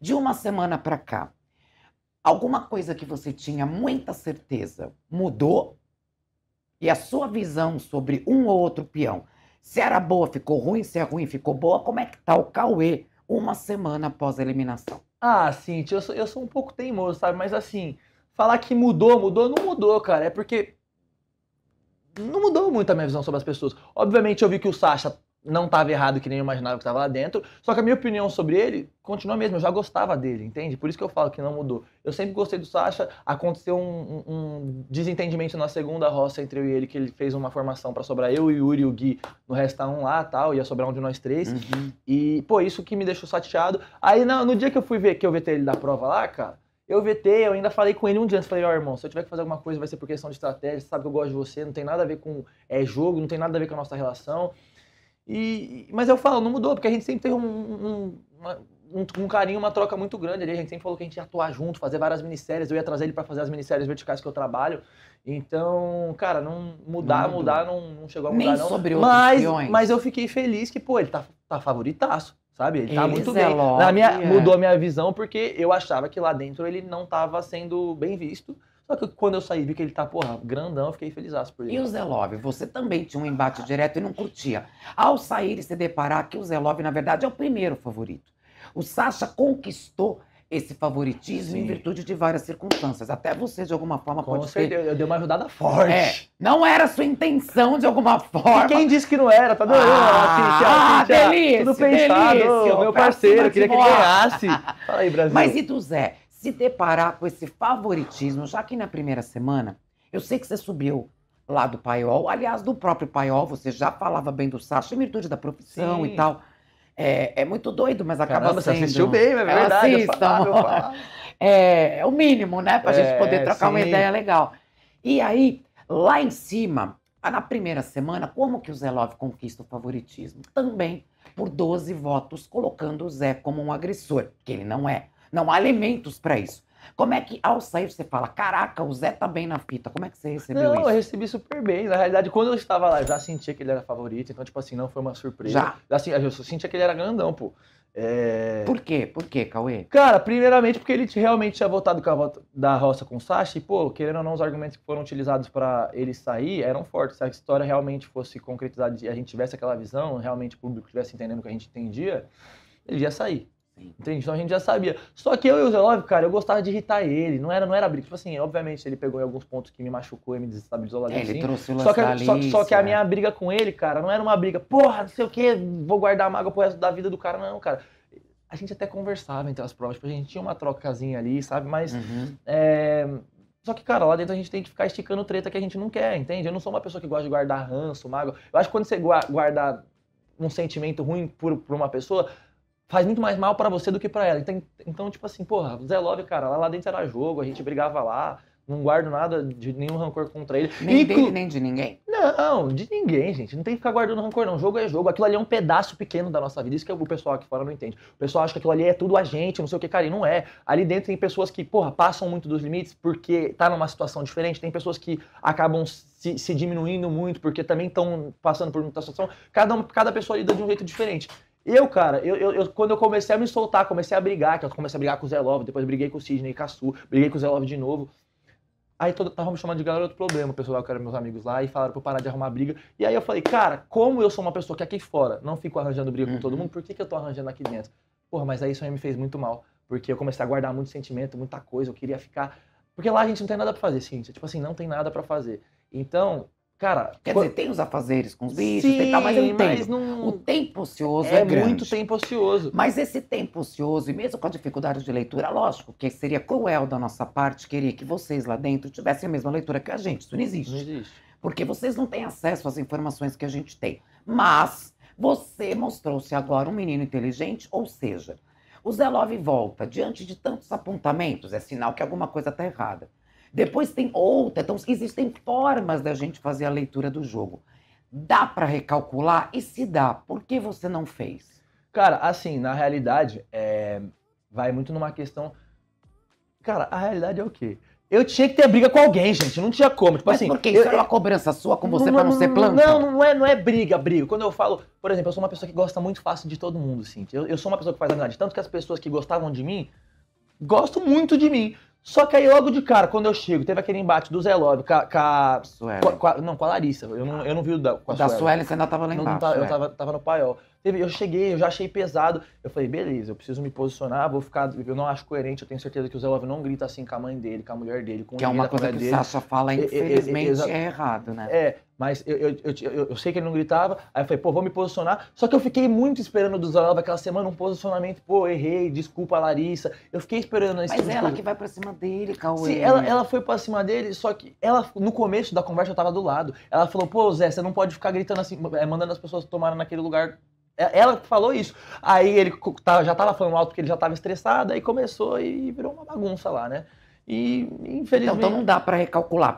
de uma semana para cá, alguma coisa que você tinha muita certeza mudou? E a sua visão sobre um ou outro peão, se era boa ficou ruim, se é ruim ficou boa, como é que tá o Cauê uma semana após a eliminação? Ah, Cintia, eu sou, eu sou um pouco teimoso, sabe? Mas assim, falar que mudou, mudou, não mudou, cara. É porque não mudou muito a minha visão sobre as pessoas. Obviamente eu vi que o Sasha não estava errado que nem eu imaginava que estava lá dentro. Só que a minha opinião sobre ele continua a mesma. Eu já gostava dele, entende? Por isso que eu falo que não mudou. Eu sempre gostei do Sasha Aconteceu um, um, um desentendimento na segunda roça entre eu e ele, que ele fez uma formação para sobrar eu, e o Yuri e o Gui no resto um lá tal. Ia sobrar um de nós três. Uhum. E, pô, isso que me deixou chateado. Aí no, no dia que eu fui ver, que eu vetei ele da prova lá, cara. Eu vetei, eu ainda falei com ele um dia antes, falei, ó, oh, irmão, se eu tiver que fazer alguma coisa vai ser por questão de estratégia, você sabe que eu gosto de você, não tem nada a ver com é, jogo, não tem nada a ver com a nossa relação. E, mas eu falo, não mudou, porque a gente sempre teve um, um, uma, um, um carinho, uma troca muito grande ali. A gente sempre falou que a gente ia atuar junto, fazer várias minissérias. Eu ia trazer ele para fazer as minissérias verticais que eu trabalho. Então, cara, não mudar, não mudar, não, não, chegou a mudar, Nem não. Sobre mas, mas eu fiquei feliz que, pô, ele tá, tá favoritaço, sabe? Ele, ele tá muito é bem. Minha, é. mudou a minha visão, porque eu achava que lá dentro ele não tava sendo bem visto. Só que quando eu saí vi que ele tá, porra, grandão, eu fiquei feliz por ele. E o Zé Love, você também tinha um embate direto e não curtia. Ao sair e se deparar que o Zé Love, na verdade, é o primeiro favorito. O Sacha conquistou esse favoritismo Sim. em virtude de várias circunstâncias. Até você, de alguma forma, Com pode ter... Eu dei uma ajudada forte. É, não era sua intenção, de alguma forma. E quem disse que não era? Tá doendo. Assim, assim, assim, ah, ah, delícia, tudo pensado. Delícia, meu parceiro, queria que ele ganhasse. Fala aí, Brasil. Mas e do Zé? se deparar com esse favoritismo, já que na primeira semana, eu sei que você subiu lá do paiol, aliás, do próprio paiol, você já falava bem do Sacha em virtude da profissão Sim. e tal. É, é, muito doido, mas acaba Caramba, sendo. Você assistiu bem, é verdade. Assistam. Eu falava, é, é, o mínimo, né? Pra é, gente poder trocar sim. uma ideia legal. E aí, lá em cima, na primeira semana, como que o Zé Love conquista o favoritismo? Também por 12 votos, colocando o Zé como um agressor, que ele não é. Não há alimentos para isso. Como é que ao sair você fala, caraca, o Zé tá bem na fita? Como é que você recebeu não, isso? Não, eu recebi super bem. Na realidade, quando eu estava lá, eu já sentia que ele era favorito, então, tipo assim, não foi uma surpresa. Já? Assim, eu sentia que ele era grandão, pô. É... Por quê? Por quê, Cauê? Cara, primeiramente porque ele realmente tinha voltado com a volta da roça com o Sashi, e, pô, querendo ou não, os argumentos que foram utilizados para ele sair eram fortes. Se a história realmente fosse concretizada e a gente tivesse aquela visão, realmente o público estivesse entendendo o que a gente entendia, ele ia sair. Entende? Então a gente já sabia. Só que eu e o Zelov, cara, eu gostava de irritar ele. Não era, não era briga. Tipo assim, obviamente ele pegou em alguns pontos que me machucou e me desestabilizou lá dentro. É, ele trouxe o só que, só, só, que a minha briga com ele, cara, não era uma briga, porra, não sei o quê, vou guardar a mágoa pro resto da vida do cara, não, cara. A gente até conversava entre as provas, tipo, a gente tinha uma trocazinha ali, sabe? Mas. Uhum. É... Só que, cara, lá dentro a gente tem que ficar esticando treta que a gente não quer, entende? Eu não sou uma pessoa que gosta de guardar ranço, mágoa. Eu acho que quando você guarda um sentimento ruim por, por uma pessoa, faz muito mais mal para você do que para ela. Então, então, tipo assim, porra, Zé Love, cara, lá, lá dentro era jogo, a gente brigava lá, não guardo nada de nenhum rancor contra ele. Nem, Inclu... de, nem de ninguém? Não, de ninguém, gente. Não tem que ficar guardando rancor, não. Jogo é jogo. Aquilo ali é um pedaço pequeno da nossa vida. Isso que o pessoal aqui fora não entende. O pessoal acha que aquilo ali é tudo a gente, não sei o que, cara. E não é. Ali dentro tem pessoas que, porra, passam muito dos limites porque tá numa situação diferente. Tem pessoas que acabam se, se diminuindo muito porque também estão passando por muita situação. Cada, cada pessoa lida de um jeito diferente. Eu, cara, eu, eu, eu, quando eu comecei a me soltar, comecei a brigar, que eu comecei a brigar com o Zé Love, depois briguei com o Sidney Cassu, briguei com o Zé Love de novo. Aí todo, tava me chamando de garoto problema, o pessoal que eram meus amigos lá, e falaram pra eu parar de arrumar briga. E aí eu falei, cara, como eu sou uma pessoa que aqui fora não fico arranjando briga com todo uhum. mundo, por que, que eu tô arranjando aqui dentro? Porra, mas aí isso aí me fez muito mal, porque eu comecei a guardar muito sentimento, muita coisa, eu queria ficar. Porque lá a gente não tem nada para fazer, sim. Tipo assim, não tem nada para fazer. Então, Cara, quer dizer, tem os afazeres com os bichos, Sim, tem tal, mas eu entendo. Mas não... O tempo ocioso é, é muito tempo ocioso. Mas esse tempo ocioso, e mesmo com a dificuldade de leitura, lógico que seria cruel da nossa parte querer que vocês lá dentro tivessem a mesma leitura que a gente. Isso não existe. Não existe. Porque vocês não têm acesso às informações que a gente tem. Mas você mostrou-se agora um menino inteligente, ou seja, o Zé Love volta diante de tantos apontamentos, é sinal que alguma coisa está errada. Depois tem outra. Então, existem formas da gente fazer a leitura do jogo. Dá para recalcular? E se dá, por que você não fez? Cara, assim, na realidade, é... vai muito numa questão. Cara, a realidade é o quê? Eu tinha que ter briga com alguém, gente. Não tinha como. Tipo Mas assim. Por que? Isso eu, era uma cobrança sua com você não, pra não, não ser planta? Não, não é, não é briga, briga. Quando eu falo, por exemplo, eu sou uma pessoa que gosta muito fácil de todo mundo, assim. Eu, eu sou uma pessoa que faz amizade. Tanto que as pessoas que gostavam de mim gostam muito de mim. Só que aí logo de cara, quando eu chego, teve aquele embate do Zé Love com a. Com a, com a não, com a Larissa. Eu não, eu não vi o da. Com a da Sueli, você ainda tava lá embaixo. Não, não eu é. tava, tava no paiol. Teve, eu cheguei, eu já achei pesado. Eu falei, beleza, eu preciso me posicionar, vou ficar. Eu não acho coerente, eu tenho certeza que o Zé Love não grita assim com a mãe dele, com a mulher dele, com que é uma coisa que dele. o Sasha fala, infelizmente, é, é, é, é errado, né? É, mas eu, eu, eu, eu, sei que ele não gritava, aí eu falei, pô, vou me posicionar. Só que eu fiquei muito esperando do Zé Love aquela semana um posicionamento, pô, errei, desculpa a Larissa. Eu fiquei esperando esse Mas tipo ela que vai pra cima dele, Cauê. Sim, ela, ela foi pra cima dele, só que ela, no começo da conversa, eu tava do lado. Ela falou, pô, Zé, você não pode ficar gritando assim, é, mandando as pessoas tomarem naquele lugar é, ela falou isso. Aí ele tá, já estava falando alto porque ele já estava estressado, aí começou e virou uma bagunça lá, né? E infelizmente. Então, então não dá para recalcular.